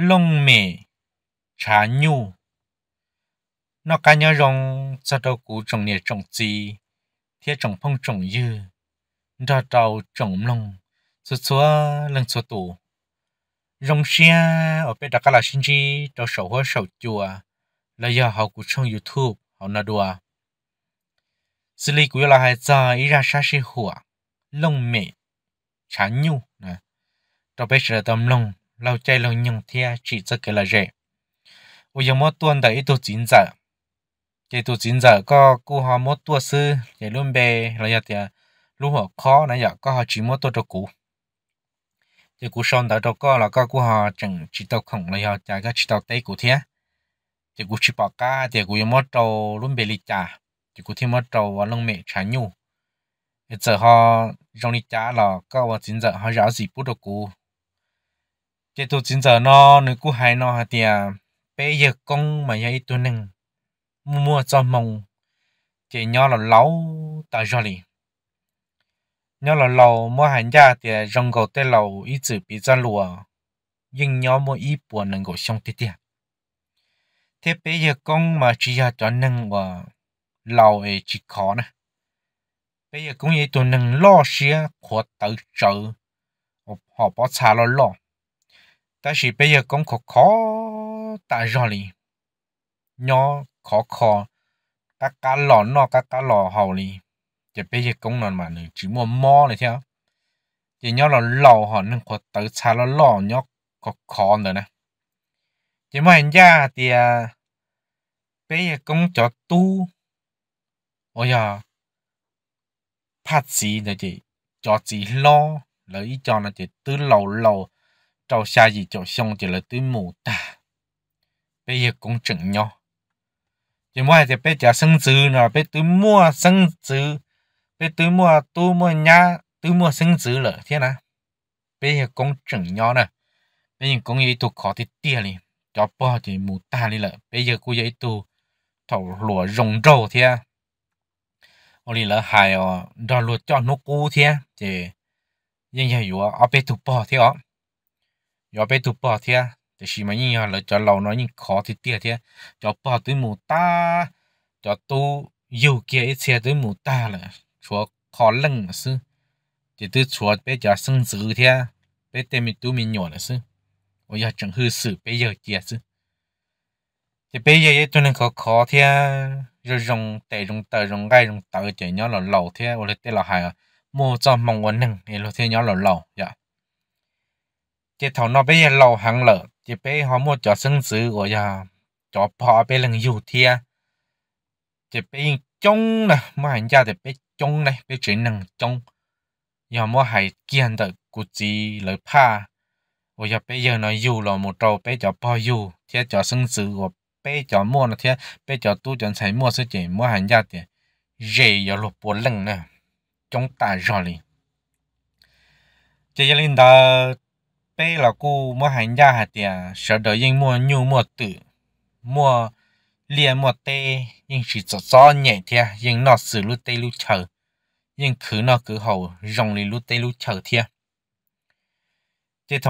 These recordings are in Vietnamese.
lông mè trà nhu nó cá nhau rong cho đầu cú trồng nè trồng gì thiết trồng phong trồng dư đo đầu trồng lông số số lần số tủ rong xe ở bên đặc là sinh chi đầu sầu hoa sầu chùa là do họ của trong youtube họ nói đùa xử lý của là hai giờ ý ra xa xí hùa lông mẹ trà nhu nè đó bây giờ tâm lông lâu chơi lâu nhung thia chỉ cho cái là rẻ ôi giờ mỗi tuần đấy tôi chín giờ cái tôi chín giờ có cô họ mỗi tuần sư để luôn bề là giờ thì à, lúc họ khó nãy giờ có họ chỉ mỗi tuần cho cũ thì cũ xong đã cho có là có cú họ chẳng chỉ tao không là giờ trả cái chỉ tao tay cũ thế thì cú chỉ bỏ cả thì cú giờ mỗi trâu luôn bề lịch trả thì cú thêm mỗi trâu và lông mẹ trả nhu giờ họ trong lịch trả là có và chín giờ họ giáo gì bút được cũ chế tôi chính giờ nó nếu cứ hay nó hả tiề bây giờ con mà vậy tôi nưng mua cho mông chế nhỏ là lâu tại rồi đi nhỏ là lâu mua hàng gia thì rong cầu tê lâu ít chữ bị ra lùa nhưng nhỏ mua ít buồn nâng cầu xong tê tê thế bây giờ con mà chỉ là cho nưng và lâu ấy chỉ khó nè bây giờ cũng vậy tôi nâng lo xia của tự trợ họ bỏ xa lo lo ta chỉ bây giờ cũng khó khó ta rõ li nhỏ khó khó các cá lò nó các cá lò hầu li chỉ bây giờ cũng nó mà này chỉ mua mò này thôi, chỉ nhỏ là lò họ nên có tự xa là lò nhỏ khó khó nữa nè chỉ mà hình ra thì à, bây giờ cũng cho tu ôi à phát gì nữa chị cho gì lo lấy cho nó chị tư lầu lầu trâu xa gì chỗ xong chỉ là tưới mù ta bây giờ cũng chừng nhau chỉ mua thì bây giờ sinh dư nó bây tưới mua sinh dư bây tưới mua tu mua nhà tưới mua sinh dư lợ thế nè, bây giờ cũng chừng nhau nè bây giờ cũng y tụ khó thì tia liền cho bỏ thì mù ta đi lợ bây giờ cũng y tụ thầu lụa rồng râu thế ô lì lỡ hài ờ đòi lụa cho nó cú thế thì nhưng giờ yếu ở bên tụ bò thế ạ giờ bé tụ bỏ thế thì chỉ mà họ là cho lâu nói nhìn khó thì tiếc cho bỏ tới mù ta cho tu yêu kia ít xe tới mù ta là chúa khó lưng là thì tôi chúa bé cho sinh sự thế bé tên mình tu mình nhỏ là sư bây giờ chẳng hư sự bây giờ kia sư thì bây giờ tôi nên khó khó thế rồi dùng tay dùng tay dùng gai dùng tay chạy nhau là lâu thế rồi tên là hài à. mô cho mong muốn nâng thì nó thế nhau là lâu dạ chế thầu nó bây giờ lâu hàng lợ chỉ bé họ mua cho sân sự của giờ cho họ bé lần dù thia chế bé trông nè mua hàng gia thì bé trông này bé chỉ năng trông giờ mua hàng kiên được cụ chỉ lời pa bây giờ bây giờ nó dù là một trâu bé cho bao dù thế cho sân sự của bé cho mua nó thế bé cho tu cho thấy mua sự chỉ mua hàng gia thì dễ giờ lục bộ lần nè chúng ta rồi liền chế gia linh đó bây là cô mua hàng gia hạt tiền sợ đợi yên mua nhiều mua tử mua liền mua tê nhưng chỉ cho cho nhẹ thia nhưng nó xử lúc tê lúc chờ nhưng cứ nó cứ hầu rồng lì lúc tê lúc chờ thia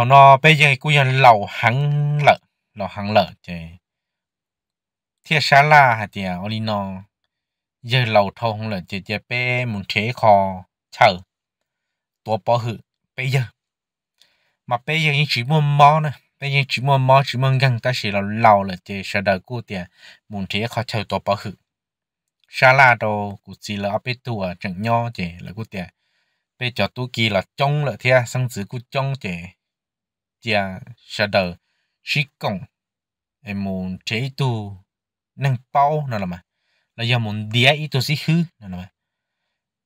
nó bây giờ cô yên lầu hắn lợ lầu hắn lợ thì thia xá la hạt tiền ở nó giờ lầu thâu không lợ chỉ, chỉ bé muốn thế kho chờ tua bỏ hử bây giờ mà bây giờ những chỉ muốn mò nè bây giờ chỉ muốn mò chỉ muốn gần ta chỉ là lâu là thì sẽ đợi cô tiền muốn thế họ chơi tổ bảo hự xa là đồ cũng chỉ là ở bên tuổi à, chẳng nho chỉ là cô tiền bây giờ tôi kỳ là trông là thế sang chữ cô trông chỉ chỉ sẽ đợi sĩ công em muốn thế tu nâng bao nào là mà là giờ muốn đĩa ít tôi sĩ hư nào là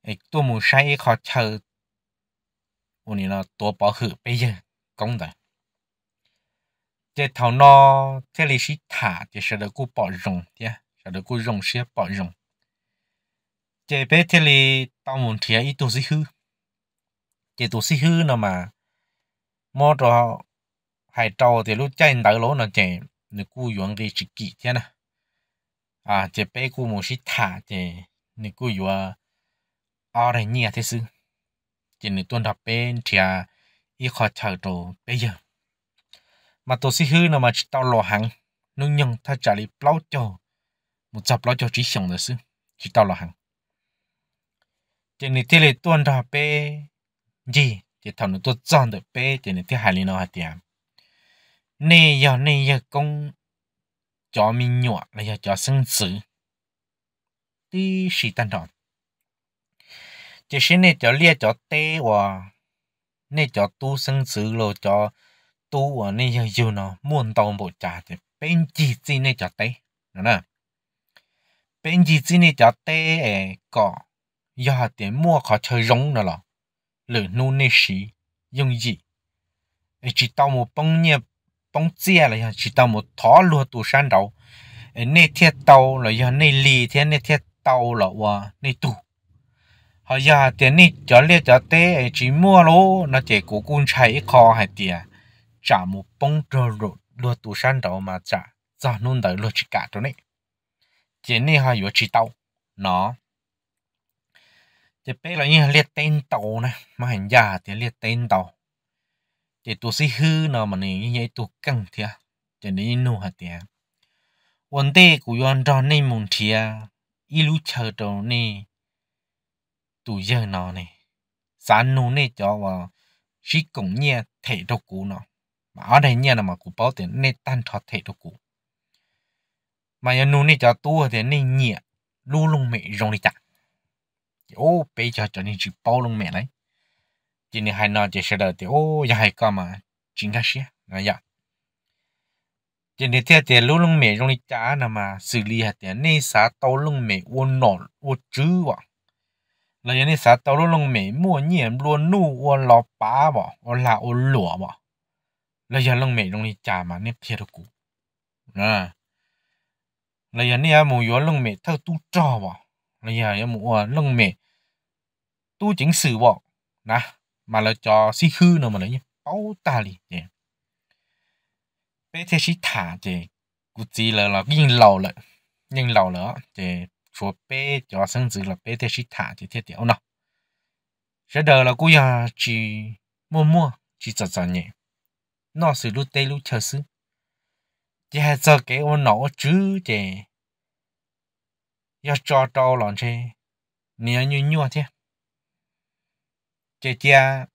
mà tôi muốn sai khó chơi ôn là tổ bảo hự bây giờ công rồi chế thầu nó thế là sĩ thả thì sẽ được cô bỏ rồng thì sẽ được cô rồng sẽ bỏ rồng chế bé thế là tao muốn thấy ít tổ sĩ hư chế tổ mà mò đó hải trâu thì lúc chạy đại lỗ nó chạy nó cô yuan cái chỉ thế nè à chế bé cô muốn sĩ thả thì nó cô yuan ở đây thế sư chế nó tuân thập bên thì y khó chờ đồ bây giờ mà tôi sẽ hư nào mà tao lo hẳn nung nhung ta trả lý bao cho một chập lo cho trí sống là sư chỉ tao lo hẳn chỉ nên thế này tuân ra bé gì chỉ thằng nó tôi chọn được bé chỉ này thế hai lý nào hạt tiền nè giờ nè giờ công cho mình nhỏ là giờ cho sinh sự tí sĩ tan đòn chỉ xin này cho lia cho tê hòa nên cho tu sinh sự lo cho tu ở nên giờ giờ nó muốn tàu bộ trả thì bên chỉ chỉ nên cho tê nè bên chỉ chỉ nên cho tê có giờ tiền mua khó chơi rong nữa lọ lửa nu nên xí dùng gì chỉ tao một bông nhẹ bông chia là chỉ tao một thó lúa tu san đầu nên thiết tàu là giờ nên lì thế nên thiết tàu là wa nên tu họ giờ tiền nít cho liệt cho tê chỉ mua lô nó chỉ cố cun chạy kho hay tiền trả một bông trơ rồi lúa tủ san đó mà trả cho nôn tới lúa chỉ cả chỗ này tiền này họ yếu chỉ tàu nó chỉ bây giờ như liệt tên tàu này mà hình giờ thì liệt tên tàu chỉ tụ sĩ hư nó mà này như vậy tụ căng thiệt chỉ nên nô hạt tiền vấn đề của yon tròn nên muốn thiệt ít lúc chờ trâu này tụ giờ nó này sáng nụ này cho vào chỉ cũng nhẹ thể đồ cũ nó mà ở đây nhẹ là mà cụ bảo tiền nên tan thọ thể đồ cũ mà giờ nụ này cho tu thì nên nhẹ lu lung mẹ rong đi chặt ô bây giờ cho nên chỉ bảo lung mẹ đấy chỉ nên hai nó chỉ sẽ đợi thì ô giờ hai con mà chính cái gì là vậy chỉ nên theo tiền lu lung mẹ rong đi chặt là mà xử lý hạt tiền nên xả tao lung mẹ uốn nổ uốn chứ vậy เราอย่างนี้สาตัวลงเม่มั่วเงียบรวนนู่วนลอป้าบ่อวนลาอวนหลัวบ่เราอย่าลงเหม่ลงนี่จามาเนี่ยเพียรกูนะเราอย่างนี่หมูย้อนลงเหม่เท่าตู้จอบ่เราอย่ังหมูอวนลงเหม่ตู้จิงสื่อบ่นะมาเราจอซีคือเนอะมาเลยเนี่ยเป้าตาลีเนี่ยเปเทชิถาเจกูจีเลยเรายิ่งเราเลยยิ่งเราเลยเจ chỗ bé cho sinh dự là bé thế sĩ thả thì thế tiểu nó sẽ đời là cô nhà chỉ mua mua chỉ chờ chờ nhẹ nó sự lúc tê lúc chờ sự chỉ hai giờ cái ô nổ chứ chè 要找找了这，你要你尿去，这家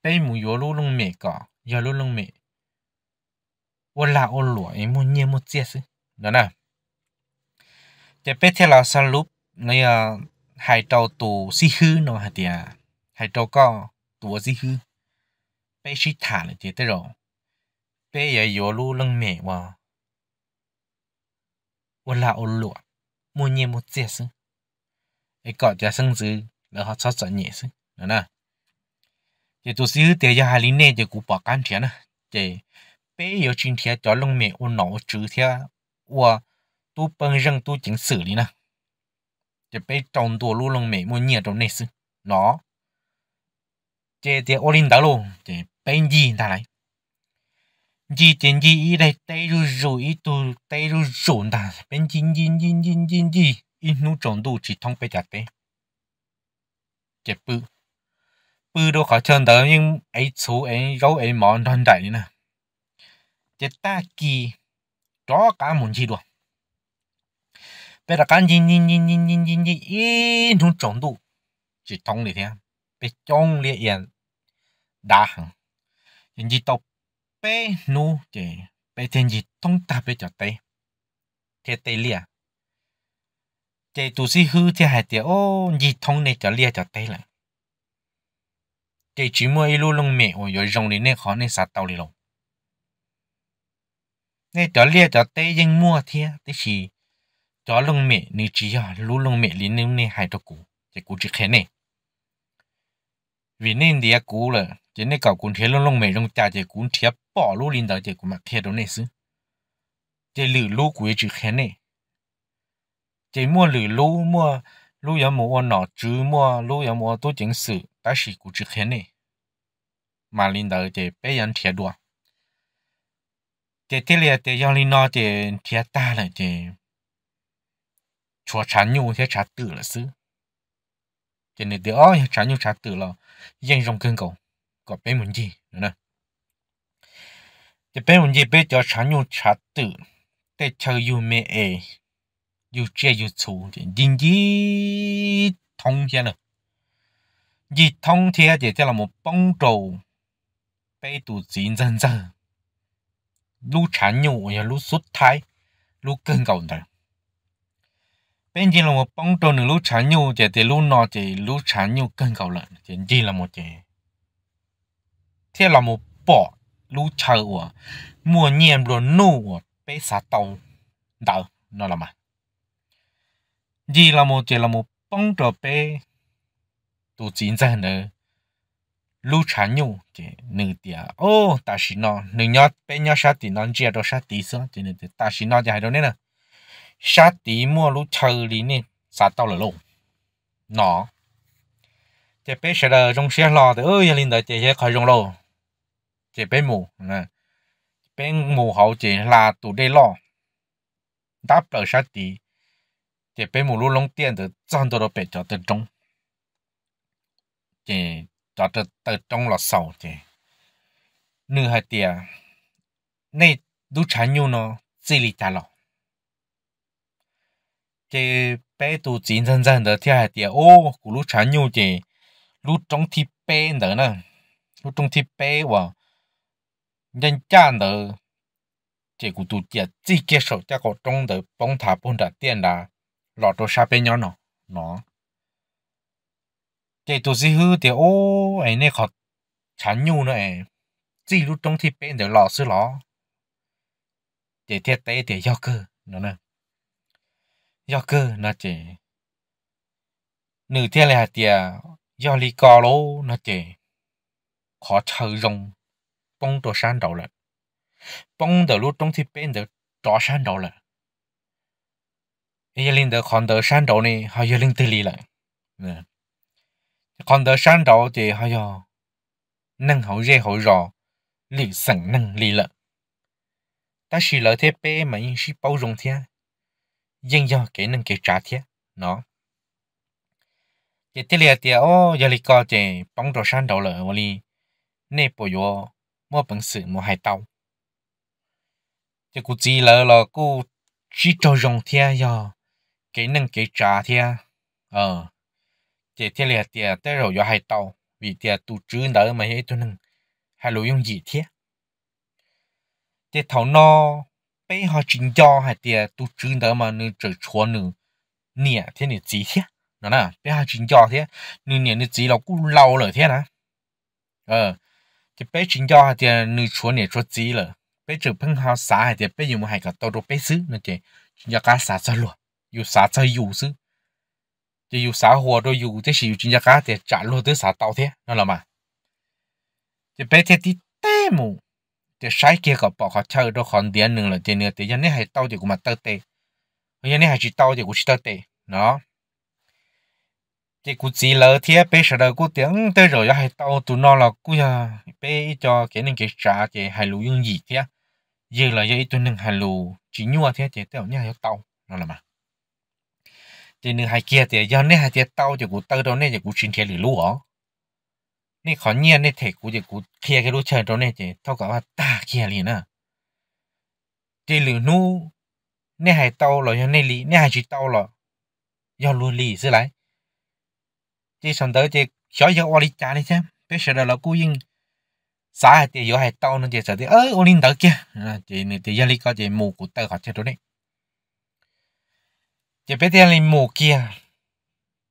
北母有路弄没搞，有路弄没，我拉我落，也没也没解释，哪能？จะเป็ดเทลาสรุปเนี่ยหายเจ้าตัวซีฮื้อเนาะเดียหายเจ้าก็ตัวซีฮื้อเป็ดชิดฐานเลยเดียเตรอเป็ดอย่าโยรู้เรื่องเมว่าเวลาอุลุมูเนียมูเจซึไอ้กอดจะซึ่งซื้อแล้วเขาชอบจะเหนียซึนะนะจะตัวซื้อเตียยาฮาลินเน่จะกูปอกกันเถียนะจะเป็ดอย่าจริงเถียจอลงเมอุนหนอจื้อเถียว่า tu bằng răng tu chính xử lý nè chỉ bị trồng tua lu lông mẹ mua nhiều trong này sư nó chế chế ô đó luôn chỉ bên gì ta này gì tiền gì ý đây tây ru ru ý tu tây ru ru ta bên chín chín chín chín chín gì ý nu trồng chỉ thông bây giờ đấy bự bự đâu khó chân đó nhưng ấy số ấy rau ấy món thân đại nè chỉ ta kỳ đó cả muốn chi được 被他赶紧紧紧紧紧紧紧一种程度，是痛的天，被强烈眼打横，人家到被怒的被天气痛打被叫呆，贴呆咧，这都是好贴还贴哦，你痛的叫咧叫呆了。这周末一路弄面，我要用的那好那啥道理喽？那条列条带人摸天，这是。cho lông mẹ ni chỉ à lú lông mẹ lý nếu nè hai to cú chỉ cú chỉ khen nè vì nên đi cú là chỉ nên cậu cũng thế lông lông mẹ trong cha chỉ cũng thế bỏ lú linh đó chỉ cũng mặc thế đó nè xứ chỉ lử lú cú chỉ khen nè chỉ mua lử lú mua lú yếu mua nọ chứ mua lú yếu mua tôi chính sự ta chỉ cú chỉ khen nè mà linh đó chỉ bé nhân thế đua chỉ thế là chỉ do linh nó chỉ thế ta là chỉ chúa chán nhu thế trả tử là xứ cho nên từ ơi chán nhu trả tử là dân trong cơn cầu có bé muốn gì nữa nè thì bé muốn gì bé cho chán nhu trả tử để chơi yêu mẹ ai yêu chơi yêu chú thì dính gì thông thế nữa gì thông thế thì thế là một bóng trầu bé tụ chín chân chân lúc chán nhu và lúc xuất thai lúc cơn cầu rồi bên chỉ là một bóng trâu nửa lũ chả nhu chỉ thì lũ nọ chỉ lũ chả nhu cân cầu lợn chỉ chỉ là một chỉ thế là một bỏ lũ chả của mùa nhiệm rồi nu của bé xả tàu đỡ nó là mà chỉ là một chỉ là một bóng trâu bé tụ chín ra nữa lũ chả nhu chỉ nửa tia ô ta xin nó nửa nhát bé nhát sát thì nó chia đó sát tí xong chỉ nửa tia ta xin nó chỉ hay đâu nữa sát tí mua lúc chơi lý nên sát tao là lộn nó chế bé sẽ là trong xe lò thì ơi linh đời chế sẽ khỏi trong lò chế bé nè bé mù hậu chế là tụ đây lò đáp lời sát tí chế bé mù lúc lông tiền thì chọn đồ bé cho từ trong chế cho từ từ trong lò sầu chế nửa hai tiền này nó chỉ lý trả lò cái bé tu chín dần dần đó thì thì ô của lúc chán nhiều chị lúc trong bé đó nè lúc trong thì bé vào nhân chán đó chị của tu chị chỉ cái số cho có trong đó bông thả bông đã tiền là lọt cho sao bên nhau nó nó chị tu gì thì ô ấy này khó chán nhiều nữa chỉ lúc trong thì bé đó lọt xứ lọ chị thiệt tế thì nè 要个那点，你点两点压力高喽，那点靠抽绒，蹦到山着了，蹦到路种起边头扎山着了。一有领导看到山着呢，还有领导来了，嗯，看到山着的还有冷好热好热，绿生能来了，但是老天北门是包容天，dân do cái năng kỹ trả thiết nó cái tiếc là tiếc ô giờ lì co chỉ bóng đồ san đầu lợ vô lì nè bồi vô mua bằng sự mua hai tàu cái cụ chỉ lợ là cú chỉ cho dùng thiết do cái năng kỹ trả thiết ờ cái tiếc là tiếc tới rồi vô hai tàu vì tiếc tu chữ đỡ mà hết tu năng hai lối dùng gì thiết cái thầu no bây họ chính cho hay tiền tu chứng đó mà nên trở chúa nữa nè thế này gì thế nó nè bây họ chính cho thế nên nè nên gì là cũng lâu rồi thế nè ờ thì bây chính cho hay tiền nên chúa nè chúa gì rồi bây trở phân họ xả hay tiền bây giờ mà hay cả tàu bây xứ nó chỉ chính cá xả cho luôn dù xả cho dù xứ chỉ dù xả hồ rồi dù thế chỉ chính cho cá thì trả luôn tới xả tàu thế nó là mà thì bây thế thì tê mù thì sai kia có bỏ họ chơi đâu còn tiền nữa là tiền nữa thì nhân này hay tao thì cũng mà tao tệ nhân này hay chỉ tao thì cũng chỉ tao tệ nó thì cũng chỉ lỡ thế bây giờ đâu cũng tiếng tới rồi hay tao tụi nó là cũng giờ bây cho cái này cái trả thì hay lũ những gì thế giờ là giờ tụi nó hay lũ chỉ nhua thế thì tao nhá hay tao nó là mà thì nữa hay kia thì giờ này hay tao thì cũng tao đâu này thì cũng xin thế lũ lũ นี่ขอเงียนนี่เทกูจะกูเคลียร์กันรู้เชิญตรงนี้จีเท่ากับว่าตาเคลียร์เลยนะจีหรือนู้นี่หายเตาหรอยังนี่ลีนี่หายชีเตาหรอยอดรู้ลีสิไรจีสมเตอจีเขียวยอวอริจานี่ใช่เพื่อเสด็จเรากูยิ่งสาหายเตียวหายเตานั่นจีเสด็จเออโอลินเตอเกียจีนี่ตียาลีก็จีหมู่กูเตอขอเชิญตรงนี้จีไปเตียลีหมู่เกีย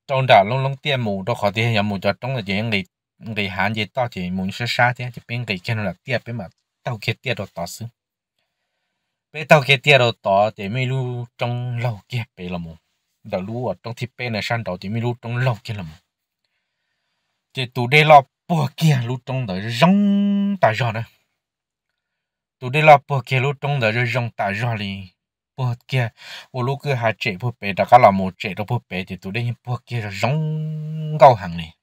ตรงด่าลงลงเตียหมู่ตัวขอเตียยาหมู่จอดตรงเลยจียังลี người Hàn gì đó thì muốn sơ sát thế thì bên người kia nó là tiệt bên mà tao kia tiệt rồi tao xứ bên tao kia tiệt rồi tao thì mấy lu trong lâu kia bên là mồm đầu lu ở trong thịt bên này sang đầu thì mấy lu trong lâu kia là mồm thì tụ đây là bùa kia lu trong đời rong tà giò đó tụ đây là bùa kia lu trong đời rong tà giò đi bùa kia ô lu cứ hạ chế bùa bê đã cả là một chế đó bùa bể thì tụ đây bùa kia rong gạo hàng này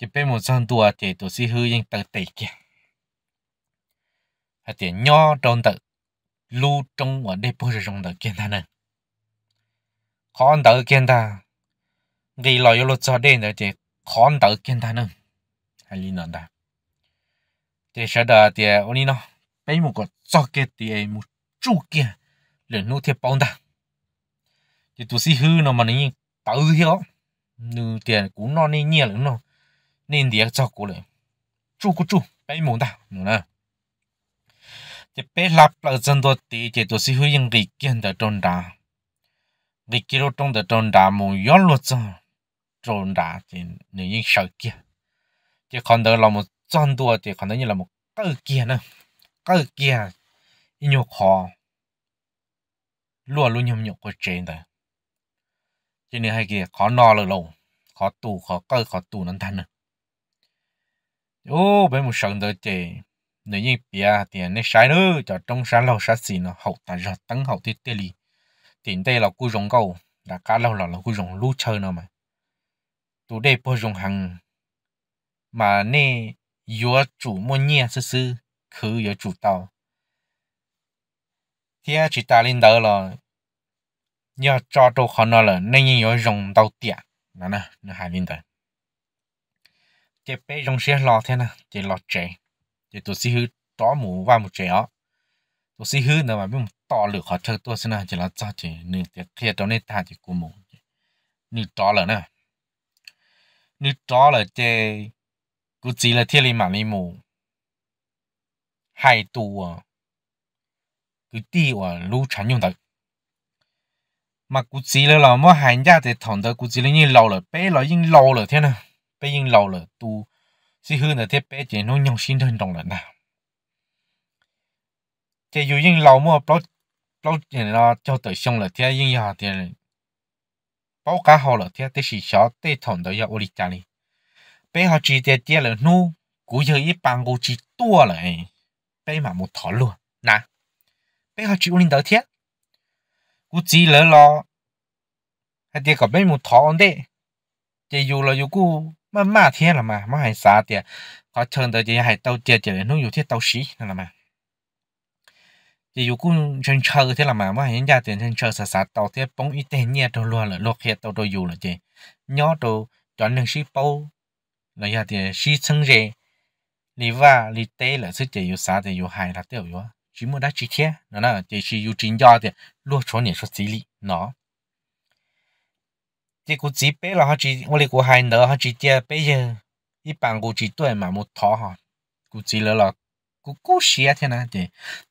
cái bên một dân tua thì tổ sĩ hư yên tự tỷ kia hay thì nho trong tự lu trong ở đây bố trong tự kia ta nè khó tự kia ta vì lo yêu luật cho đến rồi thì khó tự kia ta nè hay lý nó ta thì sau đó thì ông đi nó bên một cái cho cái thì một chú kia là nô thiệp bóng ta thì tổ sĩ hư nó mà nó tự hiểu nửa tiền cũng non nên nhẹ lắm nó nên địa cho cô lên chú cô chú bé mồm ta nữa à. chỉ bé lạp là dân đồ tí chỉ tổ sĩ hữu yên ghi kiên đỡ trôn đá ghi kia đô trông đỡ trôn đá mù gió luật cho trôn đá thì nếu như sợ kia chỉ còn đỡ là một tròn đùa chỉ còn đỡ như là một cơ kia nữa cơ kia nhiều khó lúa luôn nhom nhộn của trên đó cho nên hai kia khó no là lâu khó tù khó cơ khó tù nó thanh nữa à ô bé một sần đỡ chè nếu như bia tiền nên sai nữa cho trong sáng lâu sáng xì nó hậu ta giọt tăng hậu tiết tê lì tiền tê là cú rồng câu đã cá lâu là là cú nó mà tụ đây bơ rồng hàng mà nè yếu chủ mua nhẹ sơ sơ cứ yếu chủ tàu thì chỉ ta lên đó là nhớ cho đâu khó nó là nên yếu rồng tàu tiệt nó nè nó hai lên đó chế bé trong xe lò thế nè chế lò trẻ chế tôi xí hư đó mù và một trẻ ó tôi xí hư nữa mà biết một to lửa họ chơi tôi xin nè chế là cho chế nửa tiệc kia đâu nên ta chế cú mù nửa đó là nè nửa đó là chế cú chỉ là thiên lý mà lý mù hai tu à cứ đi à lú chán nhung thật mà cú chỉ là là mà hành gia thì thằng đó cú chỉ là như lâu rồi bé là như lâu rồi thế nào bây giờ lâu rồi tu si hư là bé chỉ nó nhung sinh thân đồng là nào chỉ dù lâu mua bao bao tiền là cho tới xong là thế yên nhà thì bao cả họ là thế thế chỉ sợ thế thằng đó yêu lịch chơi bé họ chỉ thế thế là nu cú giờ ít chỉ tua lại bé mà một thọ luôn nè bé họ chỉ uống đó thế cú chỉ lỡ lo hay thế có bé một thọ đấy chỉ dù là dù mà mà thế là mà mà hay xa tiền có chừng tới chỉ hay tàu tiền chỉ nó อยู่ที่เตาสีนั่นแหละมาจะอยู่กูเชิงเชิงที่ละมาว่าเห็นยาเตียนเชิงเชิงสาสาเตาเทียป้องอีเตเนี่ยตัวรัวเลยโลกเฮตตัวอยู่เลยจีย่อตัวจอนหนึ่งชีปูเลยยาเตียนชีซึ่งเจลีว่าลีเตเลยซึ่งจะอยู่สาจะอยู่หายละเตียวอยู่ chỉ muốn đã chỉ thế nó là chỉ chỉ yêu chính do thì luôn số này số gì lý nó chỉ cụ bé là họ chỉ ngô lì cụ hai nợ bé giờ ít bằng cụ chỉ tuổi mà một thọ họ cụ chỉ lỡ là cụ cố xia thế nào thì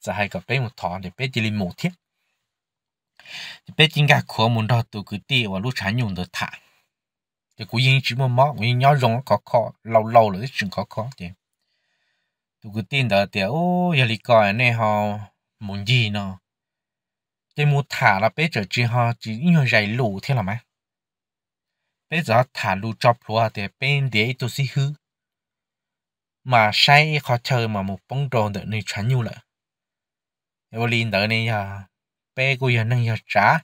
cái bé một thọ thì bé chỉ lên một thiết thì bé chính cả khó muốn đó tụ cứ và lúc sáng dùng được thả thì cụ yên chỉ một mỏ cụ nhỏ rong có lâu lâu rồi chừng có khó thì tụ cứ đó thì ô giờ lì coi này họ muốn gì nó thì một thả là bé trở chỉ họ chỉ nhỏ dày lù thế là mấy bây giờ thả lù cho lúa để bên để tôi xí hư mà sai khó chơi mà một bông đồ được này chán nhu lợ yêu linh đợi này à bê cô giờ nâng giờ trả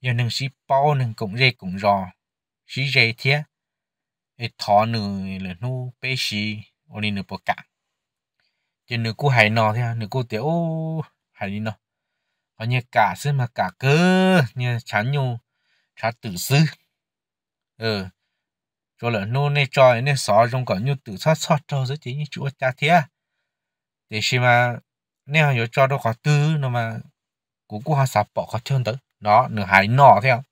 giờ nâng xí bao nâng cũng dê cũng rò xí dê thế ấy thọ nửa là nu bê xí ô linh nửa bộ cả giờ nửa cô hải nọ thế à, nửa cô tiểu hải đi nọ còn như cả xí mà cả cơ như chán nhu chả tử sư ừ cho là nô nè cho nè xó trong cả như tự sát sát cho giới chính như chúa cha thế để khi mà nè họ cho đâu có tư nó mà cũng cũng họ sập bỏ có chân tới đó nửa hải nọ theo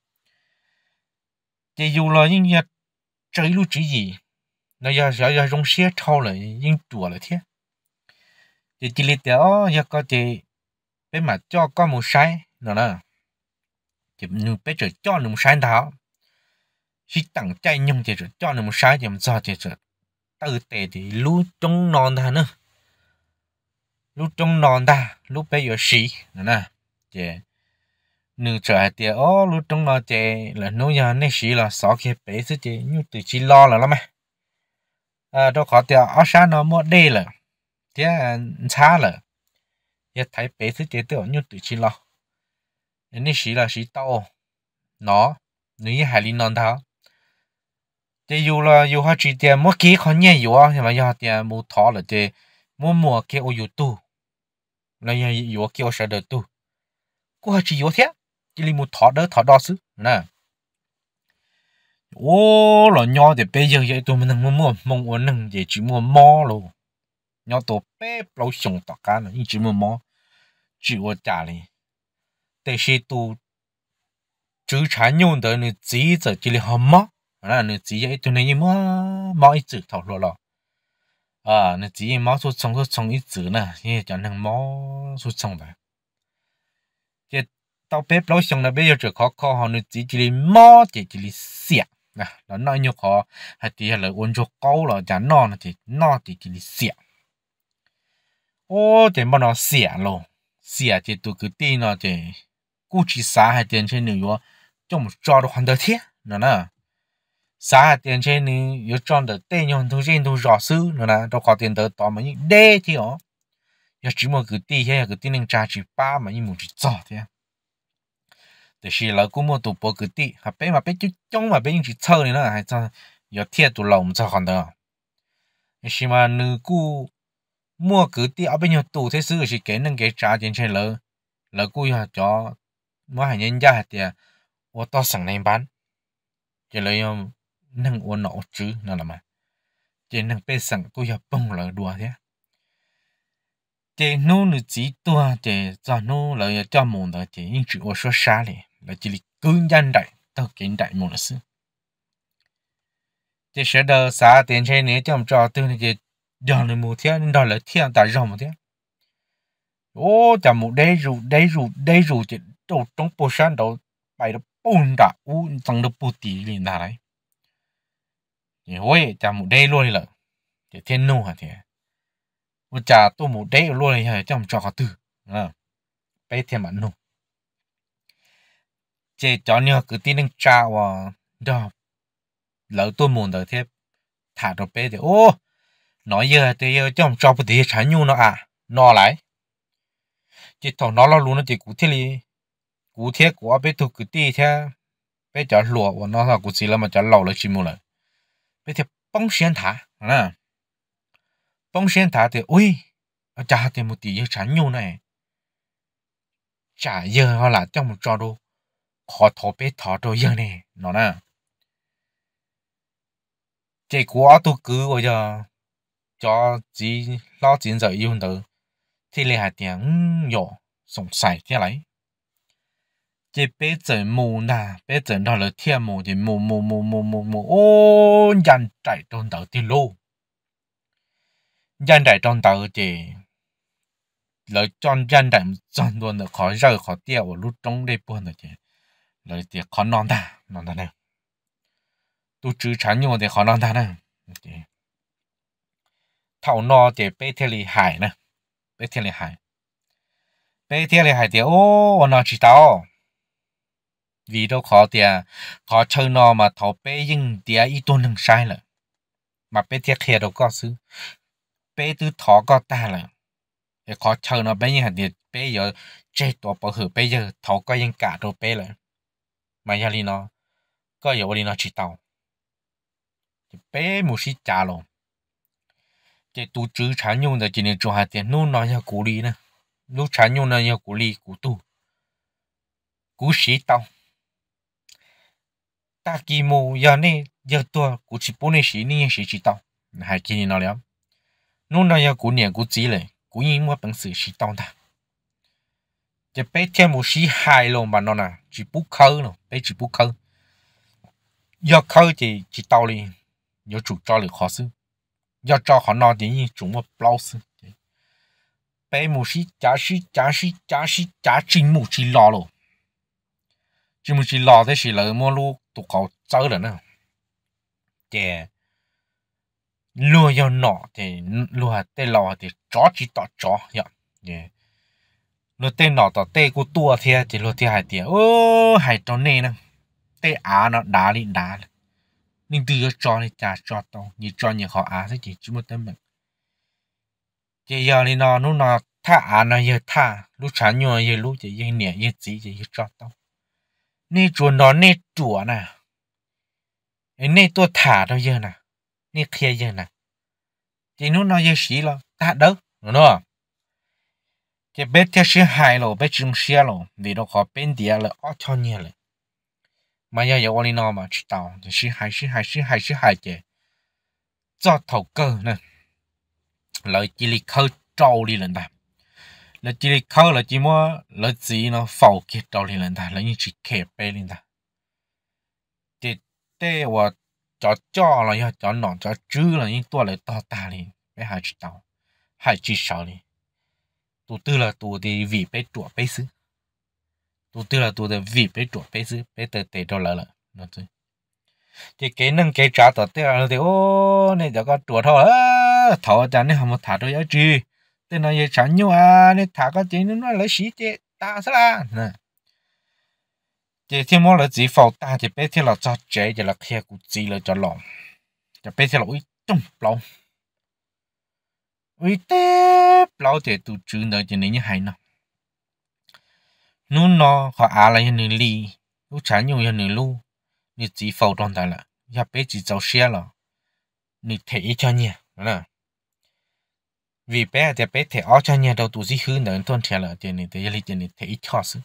thì dù là những nhật chơi lúc chỉ gì nó giờ giờ giờ trong xe thâu là những chùa là thế thì chỉ lấy đó giờ có thì bên mà cho có một sai nữa nè chỉ như bây giờ cho một sai thảo khi tặng chạy nhung thì rồi cho nó một sai thì một sao thì rồi từ tệ thì lú trong non ta nữa lú trong non ta lú bây giờ xí nữa nè chị nửa trở lại tiền ó lú trong non chị là nấu nhà này xí là sáu cái bé chứ chị như từ chỉ lo là lắm à đâu có tiền ó sao nó mua đê là thế xa là giờ thấy bé chứ chị tưởng như từ chỉ lo nên xí là xí tao nó nếu như hải linh non tháo thì dù là dù họ chỉ tiền mua kia khó nhẹ dù á thì mà giờ tiền mua thọ là thì mua mua kia ô dù tu là giờ dù kia ô sẽ được tu cô họ chỉ dù thế chỉ là mua thọ đó thọ đó xứ nè ô là nhỏ thì bây giờ vậy tôi mình mua mua mong muốn nâng thì chỉ mua mò luôn nhỏ tổ bé lâu sống tất cả là chỉ mua mò chỉ ô nhà đi để khi tu chữ sản nhung tới nên chỉ giờ chỉ là họ mò là nữ chỉ vậy tụi này mua mua ít chữ thảo lộ lọ à nữ chỉ mua số trong số trong ít chữ nè thì chẳng năng mua số trong vậy cái tao bếp lâu xong là bây giờ chỉ khó khó họ nữ chỉ chỉ mua chỉ chỉ xịa nè là nói nhiều khó hay thì là uống cho câu là chẳng nó thì nó thì chỉ xịa ô thì mà nó xịa luôn xịa thì tụi cứ tin nó thì cú chỉ xả hay tiền trên nhiều trong một trò đồ hoàn toàn, thế nữa nè xã tiền trên này yếu chọn được tên nhon thu trên thu rõ sư nữa nè đâu có tiền tới tỏ mà như đê thì ó yếu chỉ một cái tí hay cái tí nên trả chỉ ba mà như một chỉ cho thế thì là cũng một tụ bộ cái tí hả bé mà bé chút chống mà bé chỉ thơ này nữa hay sao yếu thiệt tụ lồng sao còn được chỉ mà nữ cu mua cứ tí ở bên nhau tụ thế sự chỉ cái nên cái trả tiền trên lỡ lỡ cu nhà cho mua hàng nhân gia thì ô nâng uốn nọ chứ nó là mà chế nâng bê sẵn cô giờ bông lỡ đùa thế chế nô nữ chỉ tua chế cho nô lỡ cho mồm đó chế nhưng chữ ô số xa lì là chỉ là cứng dân đại tao kiến đại mồm là sư chế sẽ đờ xã tiền xe nếu cho cho tư này chế giờ này mùa thế nên đó là thiên tại rồng thế ô chả mù đây rù đây rù đây rù chế đầu trong bộ sản đầu bài đó bùn đã u tăng được bù tì liền ra đấy thì ôi chả một đây luôn đi lợ thì thiên nô hả thì ôi chả tôi một đây luôn đi hả trong trò từ à ờ, bé thiên bản nô chế cho nhờ cứ tin đang cha và đó lỡ tôi muốn đợi thế thả đồ bé thì ô nói giờ thì giờ trong cho bự thì chả nhu nó à nó lại chỉ thằng nó lo luôn nó chỉ cụ thiết đi cụ thiết của bé tôi cứ tin theo bé chả lụa và nó là cụ gì là mà chả lầu là chim mua lại bây giờ bông sen thả nè bông sen thả thì ui chả thì một tí giờ chán nhiều này chả giờ họ là trong một trò đồ khó thổ bê thọ đồ giờ này nó nè chạy quá tôi cứ bây giờ cho chỉ lo chuyện giờ yêu nữa thì lại hạt tiếng nhỏ sống sài thế lấy 这白整木呐，白整到了天木的木木木木木木哦，人在中岛的路，人在中岛的，来装人在装多的考热考掉我路中的不的去，来的考难的难的呢，都职场用的考难的呢，对，头脑的白天里海呢，白天里海，白天里海的哦，我哪知道。vì đâu khó thì khó chơi nó mà thọ bé nhưng thì ít tuần nâng sai là mà bé tiếc kia đâu có xứ bé từ thọ có ta là để khó chơi nó bé nhưng hạt thì bé giờ chết tổ bảo hử bé giờ thọ có nhưng cả đâu bé là mà giờ đi nó có giờ đi nó chỉ tàu bé một xí trả luôn chỉ tu chữ trả nhung là chỉ nên cho hạt tiền nó nói nhà cũ đi nè lúc trả nhung là nhà cố đi cố tu cố sĩ tao ta kỳ mù giờ nè giờ tua cụ chỉ bố nè xí nè xí chỉ tao hai kỳ nó lắm nô nó giờ cụ nè cụ chỉ lệ cụ nhìn mua bằng sự xí tao ta chỉ bé thêm một xí mà nó nè chỉ bút khơi nó chỉ bút khơi giờ thì chỉ tao liền giờ chủ cho được khó xứ giờ cho họ nó thì như chúng bao xứ bé một xí chả xí chả xí chả xí chính một xí lo rồi chỉ một chỉ lo thế chỉ là mua lu tụ cầu chơi rồi nào để lúa yêu nọ thì lúa tên lò thì chó chỉ tọt chó nhở nhé lúa tên nọ tọt tê của tua thế thì lúa thì hải tiền ô hải tao nè nè tê á nó đá đi đá nhưng từ cho chó thì trả chó tao như cho như họ á thế chỉ chỉ một tên mình chỉ giờ này nó nó nó thả á nó giờ thả lúc sáng như giờ lúc chỉ giờ nhẹ giờ chỉ giờ chó tao nê chùa nó nê chùa nè nê tôi thả đâu giờ nè nê kia giờ nè chỉ nó nó giờ xí lo ta đâu đúng không chỉ bé xí hài lo bé chung xí lo vì nó có bên địa là ở cho nhiều rồi mà giờ giờ quali nó mà chỉ tàu xí hài xí hài xí hài xí hài chỉ cho thầu cơ nè lợi chỉ li khơi trâu đi lên ta là chỉ khâu là chỉ mua là chỉ nó phẩu kia đầu lên lên ta là như chỉ kẹp bê lên ta thì tê và cho cho là ya cho nọ cho chứ là những tua là to ta lên bé hai chỉ tàu hai chỉ sáu lên tụ tư là tụ thì vì bé chuột bé xứ tụ tư là tụ thì vì bé chuột bé xứ bé tê tê đâu lỡ lỡ nó chứ thì cái nâng cái trả tờ tê là thì ô này giờ có chuột thôi thôi chán nên không có thả đâu giá trị tên nó chẳng nhau à nên thả cái chế nó lấy xí chế ta sẽ là nè chế thiên mua là chỉ phò ta chỉ bé thiên là cho chế chỉ là kia cũng chỉ là cho lòng chỉ bé thiên là uy tung lòng uy tế lòng thì tụ chữ nữa chỉ nên như hay nó nó nó có à là như này li lúc chẳng nhau như này lu như chỉ phò toàn ta là nhà bé chỉ cháu xe là như thế cho nhỉ nè vì bé thì bé thể ở cho nhà đầu tụ gì hư nữa tuần theo là tiền này thì lấy tiền này thể ít cho sư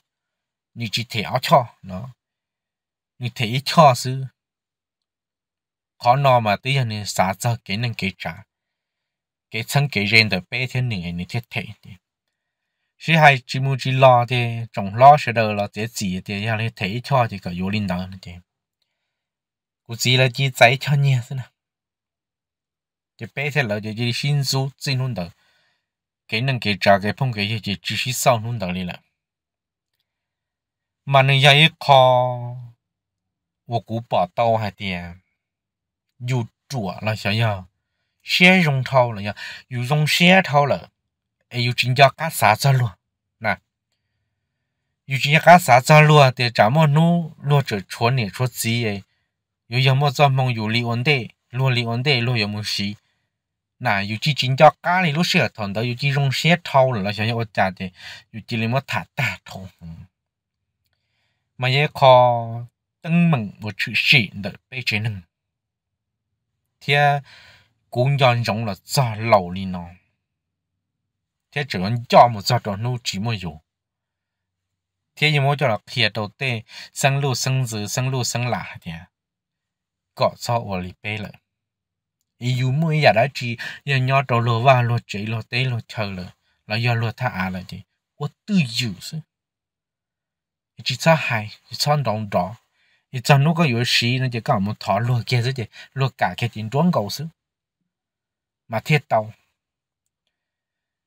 như chỉ thể ở cho nó như thể ít cho sư khó nó mà tí giờ này xả ra cái năng cái trả cái thân cái rèn được bé thế này này thiết thể chỉ hay chỉ muốn chỉ lo thì trồng lo sẽ đầu là cái gì thì giờ này thể cho thì có vô linh đạo này cũng chỉ là chỉ dạy cho nhà thôi. nào cái bé thế là cái cái số trên luôn đó cái năng cái trả cái phong cái cái chỉ sĩ sau luôn đó này mà nên dạy khó wo cú bỏ tàu hay tiền dù chùa là sao rong thâu là nhở dù rong xe thâu là ai dù nè dù chính cho thì chả mò nô luôn chỉ chuẩn này chuẩn gì ấy dù giờ mò cho mong dù li ổn đấy luôn li ổn 那有几今朝家里路些团到有几种些超了，想想我家的有几里么太大头，嘛也靠登门我去洗的被这能，天公交用了咋老哩呢？thế chỉ còn cho một giọt đó nô chỉ mới dù thế nhưng mỗi cho là kia đầu tiên sang lưu sang dữ sang lưu sang lạ thì có cho ở lì bê lại yêu mua giờ đó chỉ giờ nhỏ trâu lúa vào lúa chế lúa tê lúa chờ là là giờ lúa thả à là gì có tự yêu chứ chỉ sao hai, chỉ sao đồng đó chỉ sao nó có yếu sĩ nó chỉ có một thọ lúa kia chứ gì lúa cả cái tiền trốn cầu chứ mà thiết tàu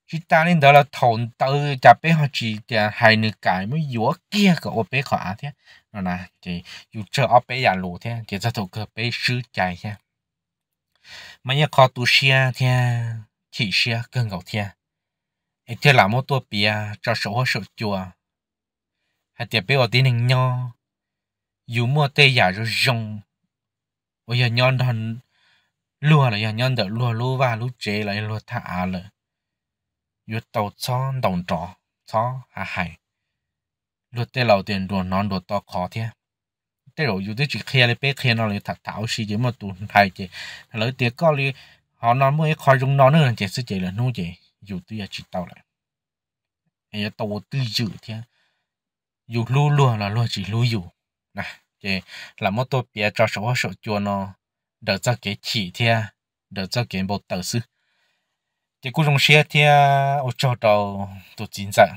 chỉ ta lên đó là thồn tư chả bé họ chỉ chả hai nữ cái mới yếu kia cả ô bé khỏa thế rồi nè thì dù chờ ô bé già lù thế thì sao thuộc cơ bé sư chạy thế mà nhà khó tu xe thì chỉ xe cơn gạo thì ấy thế làm một tuổi bia cho số hoa số chùa hay tiệp bia ở tiền nình nho dù mua tê giả rồi rong bây giờ nhon đòn lùa là giờ nhon đỡ lùa lùa và lùa chế là lùa thả là dù tàu cho đồng trò cho hà hải lùa tê lầu tiền đùa non đùa to khó thế แต่เราอยู่ที่จีเคียเลยเป๊ะเคียนเราเลยถักเท้าสีเจมาตูนไทยเจแล้วเดี๋ยวก็เลยเขานอนเมื่อคอยจงนอนเนื่องเจสิเจเลยนู่นเจอยู่ที่จีเต่าเลยไอ้ตัวตื้อจืดเที่ยอยู่ลู่ลู่แล้วลู่จีลู่อยู่นะเจแล้วมันตัวเปียจอสวสจวนเนาะเดี๋ยวจะเก็บฉีเที่ยเดี๋ยวจะเก็บบทเต่าซื้อเจกูจงเชียเที่ยเอาจอดเอาตัวจริงจัง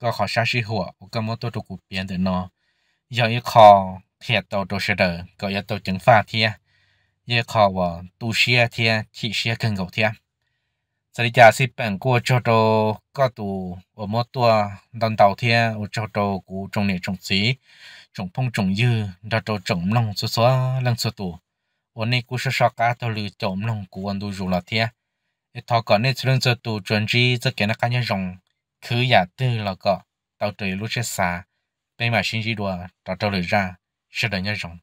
ก็ขอชาชีหัวก็มันตัวตัวกูเปลี่ยนเดี๋ยวเนาะ有一考铁都都是的，搞一都整发贴，一考我都些贴，七些更够贴。这里家是本国这周各度我们多难道贴，我这周古种的种子，种碰种油，这周种弄出说弄出多，我那故事少家都留种弄古温度入了贴，一套个那出弄出多，专职这给那感觉用，可也对了个，到对路是啥？你面信息多，到哪里去？是的那种。